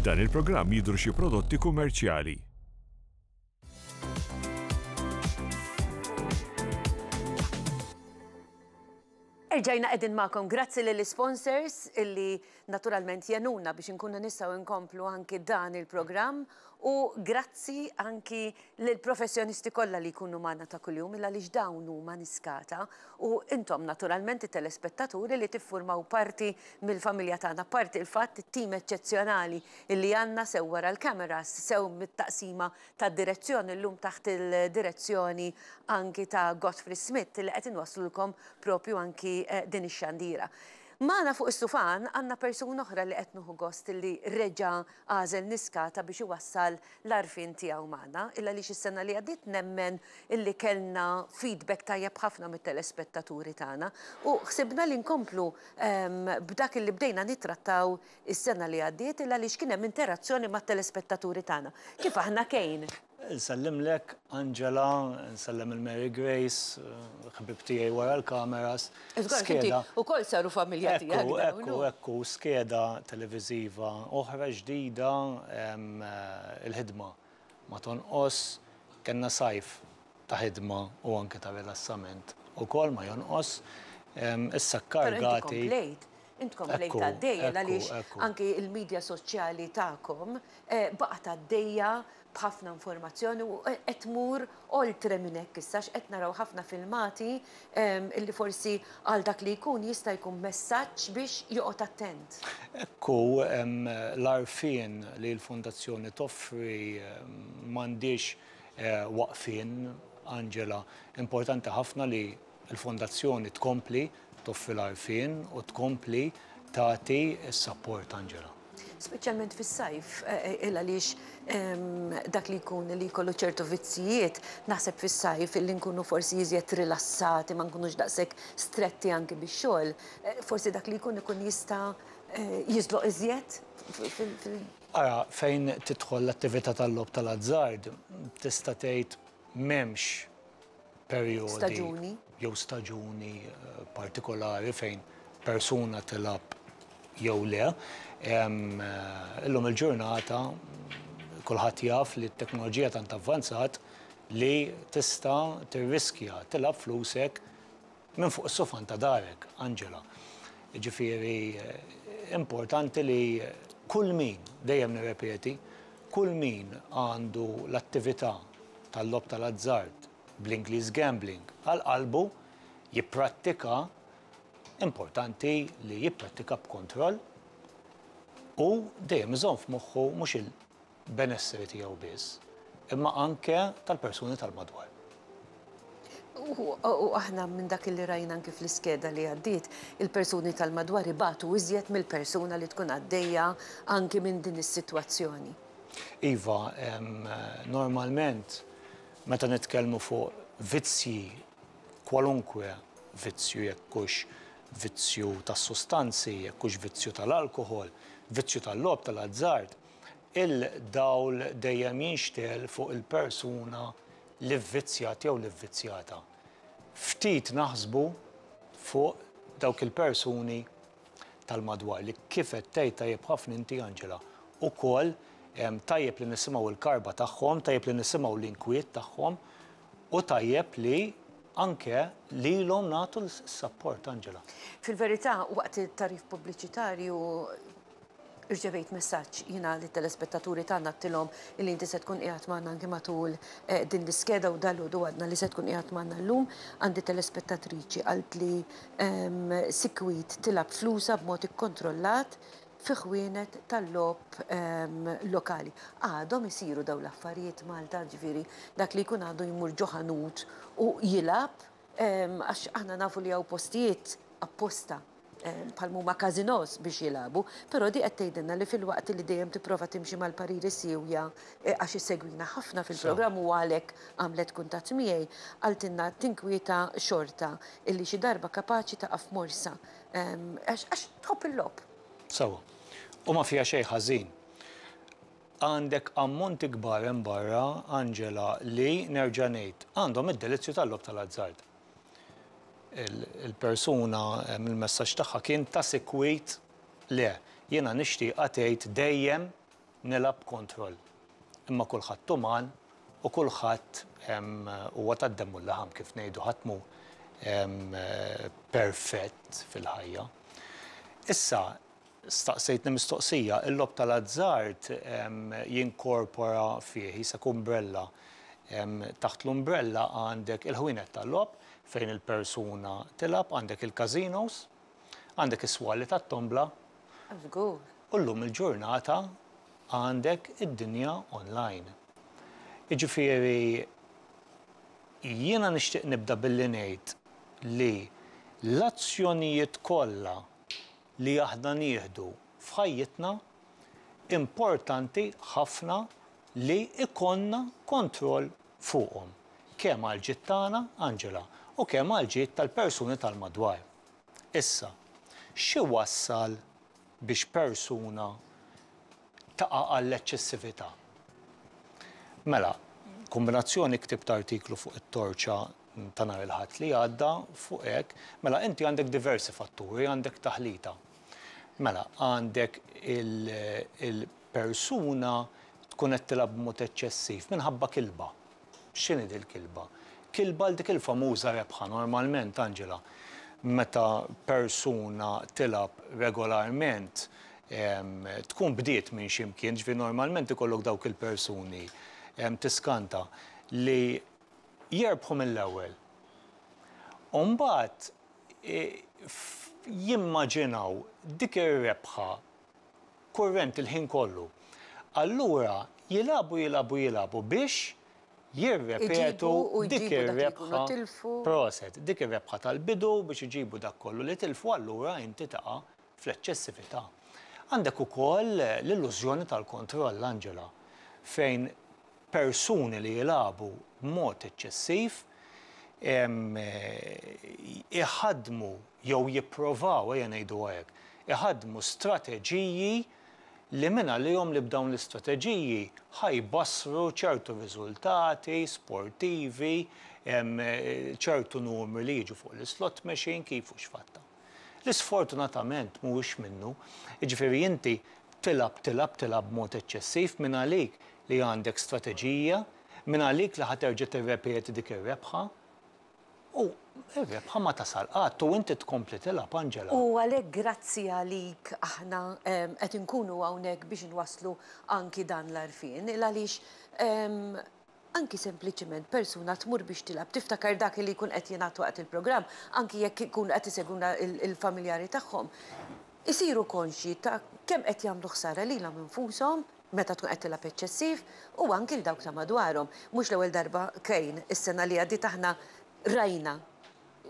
F'dan il-programm jidru xi prodotti kummerċjali. Irġajna edin ma'kom, grazzi lill sponsors illi naturalment jenuna biex nkunna nissaw nkomplu anki dan il-programm u grazzi anki l-professjonisti kollha li jkunu manna ta' kuljum illa li dawn huma niskata u intom naturalment telespettaturi li tiffurmaw parti mill-familja tagħna, parti il-fatt tim eċċezzjonali li għandna sew wara l-kameras, sew mit-taqsima ta' direzzjoni llum taħt il-direzzjoni anki ta' Godfrey Smith li qed inwaslulkom propju anki eh, din ix-xandira. Mana fuq is-sufan għanna persuna oħra li qed nuħu gost li reġa għażel niskata biex iwassal l-arfin tiegħu magħna, illa li xissena sena li għaddiet nemmen illi kellna feedback tajjeb ħafna mit-telespettaturi tagħna u ħsibna li nkomplu ehm, b'dak li bdejna nitrattaw is-sena li għaddiet illa li xkina hemm interazzjoni mat-telespettaturi tagħna. Kif aħna kejn? lek Angela, nsellem il-Mary Grace, eh, ħbib għaj wara l-kameras. Skeda. U kol saru familja tiegħek. Ekku, ekku, ekku, skeda televiziva uħra ġdida eh, il-ħidma. Ma os kellna sajf ta' ħidma u anke ta' rilassament. U kol ma jon jonqos issa komplejt intkom lejta d deja għaliex anki il-medja soċjali ta'kom eh, baqta d deja bħafna informazzjoni u etmur eh, oltre minnek kissax qed naraw ħafna filmati ehm, illi forsi għal dak li jkun jista' jkun messaġġ biex joqgħod attent. Ekku ehm, l-arfin li l-Fundazzjoni toffri ehm, m'għandix eh, waqfin Angela, importanti ħafna li l-Fondazzjoni tkompli toffi l-arfin u tkompli tagħti s-support Angela. Speċjalment fis-sajf, eh, eh, illa lix dak li kun li jkollu ċertu vizzijiet, naħseb fis-sajf illi nkunu forsi jiżjed rilassati, ma nkunux daqshekk stretti anki bix-xogħol. Eh, forsi dak li jkun ikun jista' jiżloq iżjed Ara, fejn titħol l-attività tal-lob tal-azzard, tista' tgħid m'hemmx perjodi. Staġuni jew staġuni eh, partikolari fejn persuna tilab jew le. Eh, illum il-ġurnata kulħadd jaf li t-teknoloġija tant avvanzat li tista' tirriskja tilab flusek minn fuq is-sofan ta' darek, Angela. Ġifieri eh, importanti li kull min dejjem nirrepeti, kull min għandu l-attività tal-lob tal-azzart bl-Inglis gambling. Għal-qalbu jiprattika importanti li jipprattika b'kontroll u dejjem iżomm f'moħħu mhux il-benesseri tiegħu biss, imma anke tal-persuni tal-madwar. U aħna minn dak li rajna anke fl-iskeda li għaddiet, il-persuni tal-madwar ibatu iżjed mill-persuna li tkun għaddejja anke minn din is-sitwazzjoni. Iva, eh, normalment meta nitkellmu fuq vizzji, kwalunkwe vizzju jekkux vizzju tas sustanzi jekkux vizzju tal-alkohol, vizzju tal-lob tal-azzard, il-dawl dejjem jinxtel fuq il-persuna li vizzjat jew li vizzjata. Ftit naħsbu fuq dawk il-persuni tal-madwar li kif qed tgħid tajjeb ħafna inti Angela. Ukoll tajjeb li nisimgħu il-karba tagħhom, tajjeb li nisimgħu l-inkwiet tagħhom u tajjeb li anke li l-om natu l-support, Angela. Fil-verità, waqt il-tarif pubbliċitarju irġevejt messaċ jina li telespettaturi tagħna il li inti se tkun qiegħed magħna anke matul eh, din l-iskeda u dallu duħadna li se tkun qiegħed l llum għandi telespettatriċi għalt li sikwit tilab flusa b'mod ikkontrollat kontrollat fiħwienet tal-lob ehm, lokali. Għadhom isiru daw l-affarijiet Malta ġviri dak li kun għadu jmur ġoħanut u jilab ehm, għax aħna nafu li għaw postijiet apposta palmu ehm, ma kazinos biex jilabu, pero di għattejdenna li fil-waqt li dejjem tiprofa timxi mal-pariri siwja e, għax segwina ħafna fil-programm u għalek għamlet kuntat miej, għaltinna tinkwieta xorta illi xi darba kapaċi ta' morsa għax tħobb il-lob Sawa. U ma fija xej ħażin. Għandek ammonti kbar hemm barra, Angela, li nerġa' ngħid għandhom id-delizzju tal-lob tal-azzard. Il-persuna mill-messaġġ tagħha kien ta' sikwit le, jiena nixtieq għatejt dejjem nilab kontroll. Imma kulħadd tuman u kulħadd huwa tad-demmu l-ħam kif ngħidu ħatmu eh, perfett fil-ħajja. Issa, staqsejtni mistoqsija, il-lob tal-azzart jinkorpora fih, jisak umbrella. Taħt l-umbrella għandek il ħwinet tal-lob, fejn il-persuna tilab, għandek il-kazinos, għandek is-swalli tat-tombla. Ullum il-ġurnata għandek id-dinja online. Iġifieri jiena nixtieq nibda billi ngħid li l-azzjonijiet kollha li aħna nieħdu f'ħajjitna importanti ħafna li ikonna kontroll fuqhom. Kemm għal ġittana Angela u kemm għal ġitt tal-persuni tal-madwar. Issa, xi wassal biex persuna taqa għall-eċċessività. Mela, kombinazzjoni ktibt artiklu fuq it-torċa ta' il-ħadd li għadda fuq hekk, mela inti għandek diversi fatturi, għandek taħlita Mela, għandek il-persuna tkun qed tilab mod eċċessiv minħabba kilba. X'inhi dil kilba? Kilba l dik il-famuża rebħa normalment, Angela. Meta persuna tilab regolarment tkun bdiet minn ximkien, ġvi normalment ikollok dawk il-persuni tiskanta li jerbħu mill-ewwel. Umbat jimmaġinaw dik ir-rebħa kurrent il-ħin kollu. Allura jilabu jilabu jilabu biex jirrepetu dik ir-rebħa proset, dik ir-rebħa tal-bidu biex iġibu dak kollu li tilfu allura inti taqa fl-eċċessività. Għandek ukoll l-illużjoni tal-kontroll Angela fejn persuni li jilabu mod eċċessiv Eh, iħadmu jew jipprovaw ejja ngħidu hekk, iħadmu strateġiji li minna li jom li b'dawn l-istrateġiji ħajbassru ċertu riżultati sportivi, eh, ċertu numri li jiġu fuq l-slot machine kifu xfatta. L-sfortunatament mhuwiex minnu, ġifiri inti tilab tilab tilab mod eċċessiv minn għalik li għandek strateġija, minn għalik li ħaterġa' tirrepeti dik ir-rebħa, U eh, bħamma ta' salqat, u inti tkompli tilab, Angela. U għalek grazzi għalik aħna qed inkunu hawnhekk biex nwaslu anki dan l-arfin, għaliex anki sempliciment persuna tmur biex tilab, tiftakar dak li jkun qed jingħatu waqt il-programm, anki jekk kun qed iseguna il-familjari tagħhom. Isiru konxi ta' kemm qed jagħmlu ħsara lilhom infushom, meta tkun qed tilab eċċessiv u anki l dawk ta' madwarhom. Mhux l-ewwel darba kajn, is-sena li għaddi taħna rajna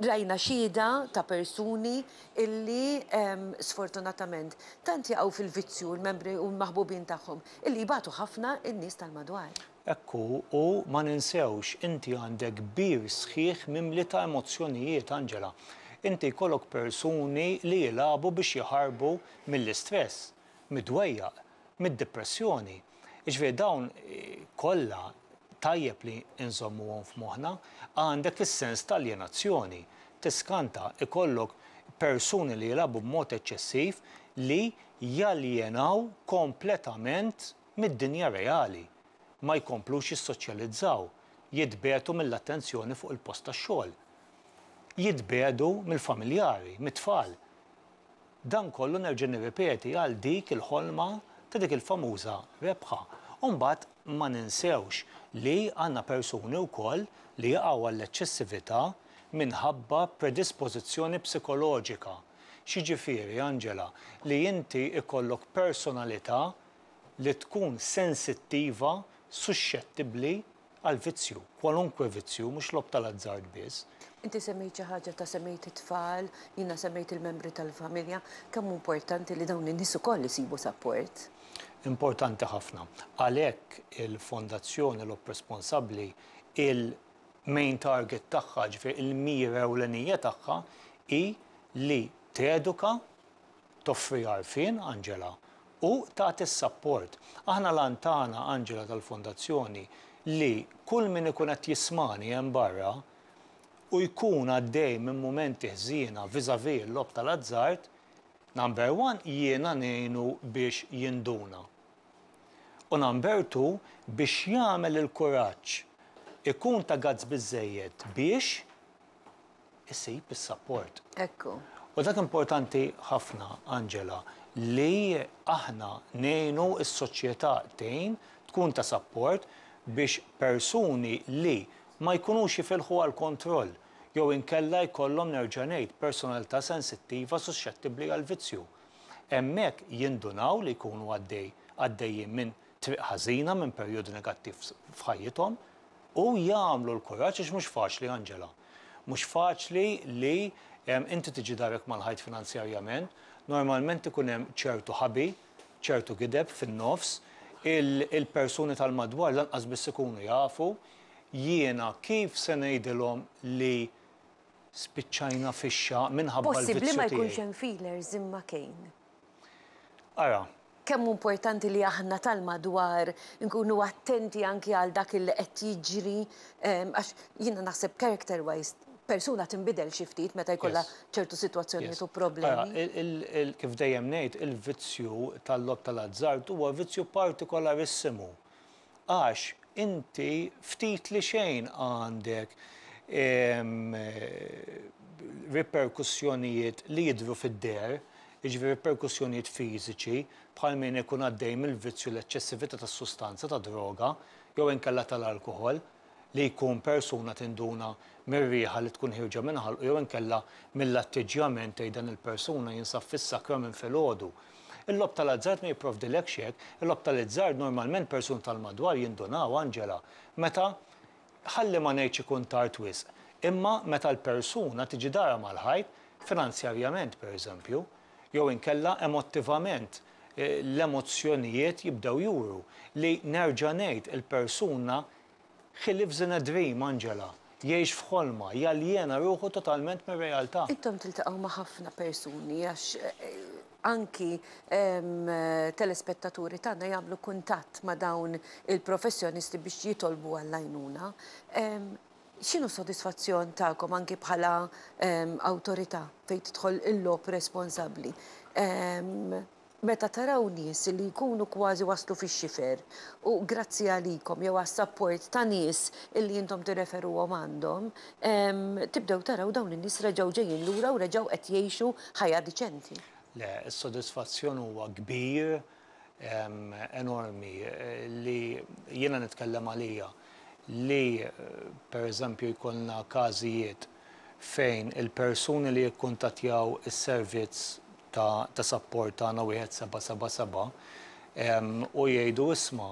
rajna xida ta' persuni illi um, sfortunatament tant jaqgħu fil-vizzju l-membri u maħbubin tagħhom illi jbatu ħafna n-nies tal-madwar. Ekku u ma ninsewx inti għandek bir sħiħ mimli ta' emozjonijiet Angela. Inti kolok persuni li jilabu biex jħarbu mill-istress, mid-dwejja, mid-depressjoni. Iġveri dawn eh, kollha tajjeb li nżommu għon f'moħna, għandek is-sens tal-alienazzjoni. Tiskanta ikollok persuni li jilabu b'mod eċċessiv li jaljenaw kompletament mid-dinja reali. Ma jkomplux jissoċjalizzaw, jidbetu mill-attenzjoni fuq il posta xogħol. Jidbedu mill-familjari, mit-tfal. Dan kollu nerġen nirripeti għal dik il-ħolma ta' dik il-famuża rebħa. Umbat ma ninsewx li għanna persuni u koll li jaqaw għall-eċessivita minħabba predispożizzjoni psikoloġika. Xiġifieri, Angela, li inti ikollok personalità li tkun sensittiva, suscettibli għal vizzju, kwalunkwe vizzju, mux lob tal-azzard biss. Inti semmejt xi ħaġa ta' semmejt it-tfal, jiena semmejt il-membri tal-familja, kemm importanti li dawn in-nies ukoll sibu support importanti ħafna. Għalhekk il-fondazzjoni l-op responsabbli il-main target tagħha, ġifir il-mira u l-enija tagħha i li teduka toffri għarfin, Angela u tagħti s-support. Aħna lantana Angela tal-fondazzjoni li kull min ikun qed jismani hemm barra u jkun għaddej minn momenti ħżiena viżavi l-lob tal-azzart, number one jiena nejnu biex jinduna u nambertu biex jagħmel il-kuraġġ ikun ta' gazz biżejjed biex isib is-support. Ekku. U dak importanti ħafna, Angela, li aħna nejnu s soċjetà tejn tkun ta' support biex persuni li ma jkunux jifilħu għal kontroll jew inkella jkollhom nerġanejt personalità sensittiva suscettibbli għal vizzju. Hemmhekk jindunaw li jkunu għaddej għaddejjin minn triq ħażina minn perjodu negattiv f'ħajjithom u jagħmlu l-kuraġġ għax mhux faċli Angela. Mhux faċli li inti tiġi darek mal-ħajt finanzjarjament, normalment ikun hemm ċertu ħabi, ċertu gideb fin-nofs, il-persuni tal-madwar lanqas biss ikunu jafu jiena kif se ngħidilhom li spiċċajna fixxa minħabba l-vizzju Possibbli ma jkunx hemm feelers imma kejn. Ara, kemm importanti li aħna tal-madwar nkunu attenti anki għal dak il qed jiġri għax jiena naħseb character wise persuna timbidel xi ftit meta jkollha ċertu sitwazzjonijiet u problemi. Kif dejjem ngħid, il-vizzju tal-lok tal-azzard huwa vizzju partikolarissimu. Għax inti ftit li xejn għandek riperkussjonijiet li jidru fid-der, iġviri perkussjoniet fiżiċi bħal min ikun għaddej mill-vizzju l-eċċessivita ta' sustanza ta' droga jew inkella tal-alkohol li jkun persuna tinduna mir-riħa li tkun ħirġa minħalqu jew inkella mill-atteġġjament dan il-persuna jinsab fis-sakra minn filgħodu. Il-lob tal-azzard ma jiprof dilekxiek, il-lob tal-azzard normalment person tal-madwar jindunaw Angela. Meta ħalli ma nejċi kun tard wisq. Imma meta l-persuna tiġi dara mal-ħajt finanzjarjament per eżempju, jew inkella emotivament eh, l emozjonijiet jibdaw juru li nerġa' ngħid il-persuna ħilif zina dream, Angela, jiex fħolma, jaljena ruħu totalment mir realtà Intom tiltaqgħu ma' ħafna persuni għax eh, anki telespettaturi tagħna jagħmlu kuntatt ma' dawn il-professjonisti biex jitolbu għall Xinu soddisfazzjon ta'kom anki bħala autorita ehm, autorità fejn tidħol il-lob responsabli? Ehm, meta taraw nies li jkunu kważi waslu fix xifer u grazzi għalikom jew għas-support ta' nies illi jintom tirreferu għandhom, ehm, tibdew taraw dawn in-nies reġgħu ġejjin lura u reġgħu qed jgħixu ħajja diċenti. Le, s-sodisfazzjon huwa kbir, enormi eh, li jiena nitkellem għalija li eh, per eżempju jkollna każijiet fejn il-persuni li jikkuntatjaw is-servizz ta', ta support tagħna wieħed seba' seba' seba' u jgħidu isma'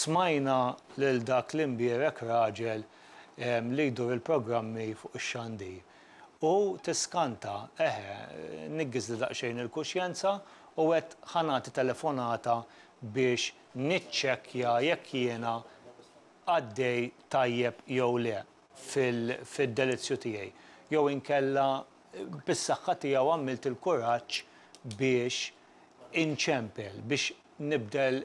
smajna lil dak l-imbierek raġel li jdur il-programmi fuq ix-xandi. U tiskanta, eħe, niggiz li daqxejn il-kuxjenza u għet ħanati telefonata biex nitċekja jekk jiena għaddej tajjeb jew le fil-delizzju tiegħi. Jew inkella bis-saħħa tiegħu għamilt il-kuraġġ biex inċempel, biex nibdel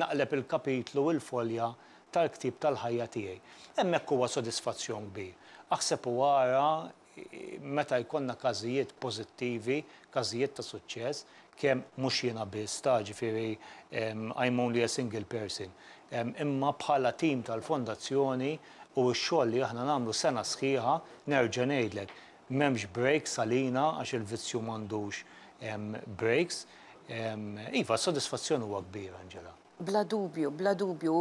naqleb il-kapitlu u l-folja tal-ktib tal-ħajja tiegħi. Hemmhekk huwa sodisfazzjon bi. Aħseb u wara meta jkollna każijiet pożittivi, każijiet ta' suċċess, kemm mhux jiena biss ta' ġifieri I'm only a single person imma bħala tim tal-fondazzjoni u x-xogħol li aħna nagħmlu sena sħiħa nerġa' ngħidlek m'hemmx breaks salina għax il-vizzju m'għandux breaks. Iva, s-sodisfazzjoni huwa kbir, Angela. Bla dubju, bla dubju,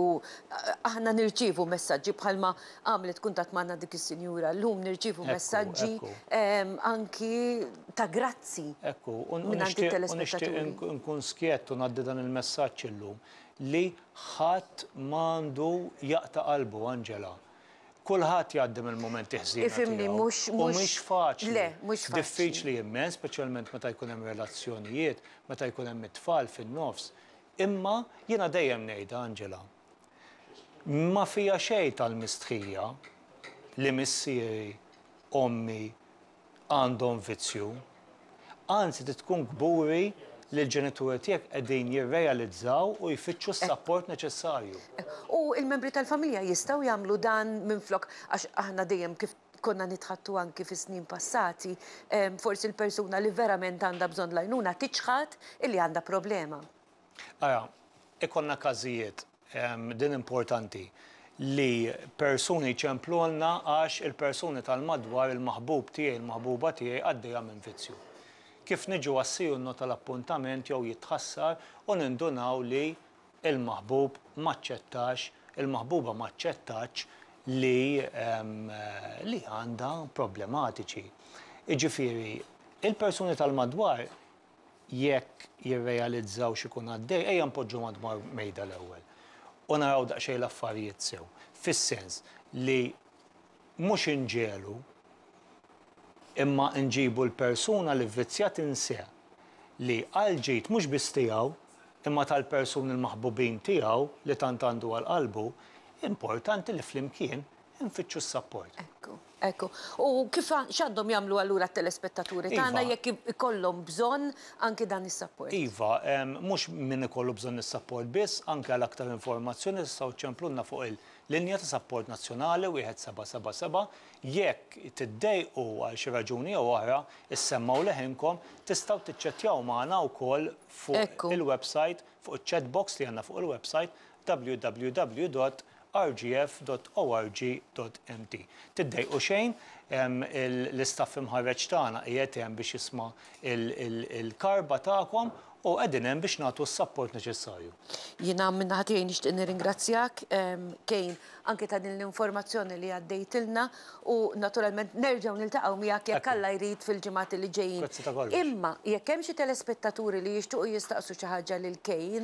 aħna nirċivu messaġġi bħalma għamlet kuntat manna dik is-sinjura, l-lum nirċivu messaġġi anki ta' grazzi. Ekku, un-nishtiq nkun skiet u dan il-messaġġ l-lum li ħadd mandu jaqta qalbu Angela. Kulħadd jgħaddim il-moment iħżin. Ifimni mhux mhux mhux faċli. Le, mhux faċli. Diffiċli immens, speċjalment meta jkun hemm relazzjonijiet, meta jkun hemm it-tfal fin-nofs. Imma jiena dejjem ngħidha Angela. Ma fija xejn tal-mistħija li missieri ommi għandhom vizzju. Anzi, tkun kburi li l-ġenituri tiegħek qegħdin jirrealizzaw u jfittxu eh. s-support neċessarju. Eh, u il-membri tal-familja jistgħu jagħmlu dan minflok għax aħna dejjem kif konna nitħattu anki fi snin passati, forsi l-persuna li verament għandha bżonn lajnuna tiċħat illi għandha problema. Ara, ikonna każijiet din importanti li persuni ċemplonna għax il-persuni tal-madwar il-maħbub tiegħi, il-maħbuba tiegħi għaddejja minn vizzju kif niġu għassiju n tal-appuntament jew jitħassar u nindunaw li il-maħbub maċċettax, il-maħbuba maċċettax li eh, li għanda problematiċi. Iġifiri, il-persuni tal-madwar jekk jirrealizzaw xikun għaddej, ejja npoġġu madwar mejda l-ewwel. U naraw daqsxejn l-affarijiet sew. Fis-sens li mhux inġelu imma nġibu l-persuna li vvizzjat inseħ li għalġit mux bistijaw imma tal-persun il-maħbubin tijaw li tantandu għal-qalbu, importanti li fl-imkien nfittxu s-support. Ekku. Ekku. U kif xaddom jamlu għallura telespettaturi iva. tagħna jekk ikollhom bżonn anke dan is-support. Iva, mhux min ikollu bżonn is-support biss, anke għal aktar informazzjoni tistgħu ċemplunna fuq il-linja ta' support nazzjonali wieħed seba' seba' seba' jekk tiddejqu għal xi raġuni jew oħra issemmaw leħinkom tistgħu tiċċettjaw magħna wkoll fuq il-website fuq il-chatbox li għandna fuq il-website www rgf.org.mt. Tiddej u xejn, l-istaff imħarreċ tagħna qiegħed hemm biex jisma' il-karba tagħkom u għedin hemm biex nagħtu s-support neċessarju. Jina minna ħatijaj nixtieq nirringrazzjak kejn anke ta' din l-informazzjoni li għaddejtilna u naturalment nerġgħu niltaqgħu miegħek jekk alla jrid fil-ġimgħat li ġejjin. Imma jekk hemm xi telespettaturi li jixtuqu jistaqsu xi ħaġa lil kejn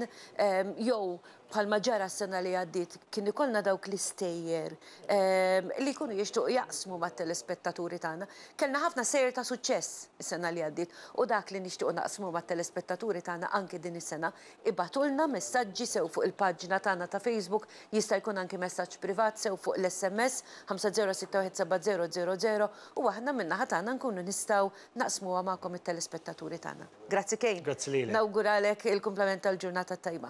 jew bħalma ġara s-sena li għaddit, kien ikollna dawk l-istejjer ehm, li kunu jishtuq jaqsmu ma' telespettaturi tagħna. Kellna ħafna sejjer ta' suċċess is-sena li għaddit u dak li nixtuq naqsmu ma' telespettaturi tagħna anke din is-sena ibatulna messaġġi sew fuq il-paġġina tagħna ta' Facebook jista' jkun anke messaġġ privat sew fuq l-SMS 50617000 u aħna minnaħa tagħna nkunu nistgħu naqsmuha magħkom it-telespettaturi tagħna. Grazzi Kejn. Grazzi lili. Nawguralek il-kumplament tal-ġurnata tajba.